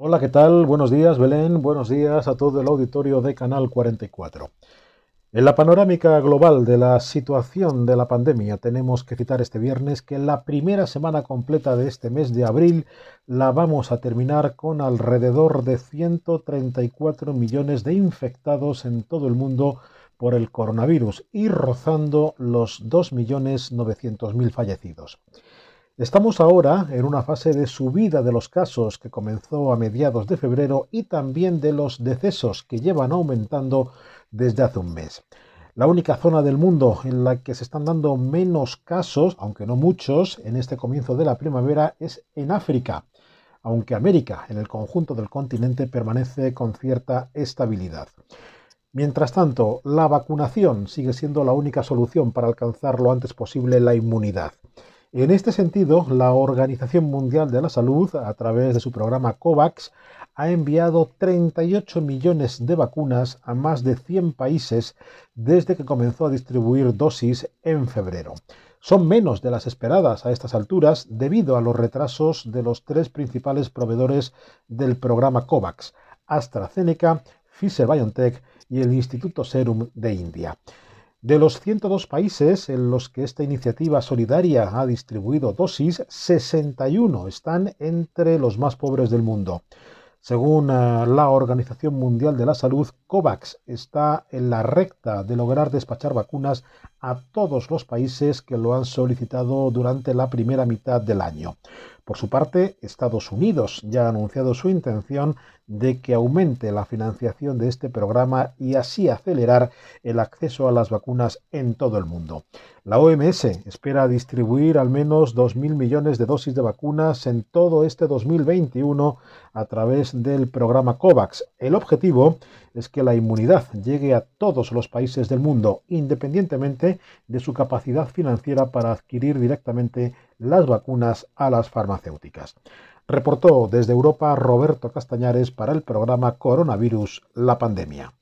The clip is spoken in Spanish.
Hola, ¿qué tal? Buenos días, Belén. Buenos días a todo el auditorio de Canal 44. En la panorámica global de la situación de la pandemia tenemos que citar este viernes que la primera semana completa de este mes de abril la vamos a terminar con alrededor de 134 millones de infectados en todo el mundo por el coronavirus y rozando los 2.900.000 fallecidos. Estamos ahora en una fase de subida de los casos que comenzó a mediados de febrero y también de los decesos que llevan aumentando desde hace un mes. La única zona del mundo en la que se están dando menos casos, aunque no muchos, en este comienzo de la primavera es en África, aunque América en el conjunto del continente permanece con cierta estabilidad. Mientras tanto, la vacunación sigue siendo la única solución para alcanzar lo antes posible la inmunidad. En este sentido, la Organización Mundial de la Salud, a través de su programa COVAX, ha enviado 38 millones de vacunas a más de 100 países desde que comenzó a distribuir dosis en febrero. Son menos de las esperadas a estas alturas debido a los retrasos de los tres principales proveedores del programa COVAX, AstraZeneca, Pfizer BioNTech y el Instituto Serum de India. De los 102 países en los que esta iniciativa solidaria ha distribuido dosis, 61 están entre los más pobres del mundo. Según eh, la Organización Mundial de la Salud, COVAX está en la recta de lograr despachar vacunas a todos los países que lo han solicitado durante la primera mitad del año. Por su parte, Estados Unidos ya ha anunciado su intención de que aumente la financiación de este programa y así acelerar el acceso a las vacunas en todo el mundo. La OMS espera distribuir al menos 2.000 millones de dosis de vacunas en todo este 2021 a través del programa COVAX. El objetivo es que la inmunidad llegue a todos los países del mundo, independientemente de su capacidad financiera para adquirir directamente las vacunas a las farmacéuticas. Reportó desde Europa Roberto Castañares para el programa Coronavirus, la pandemia.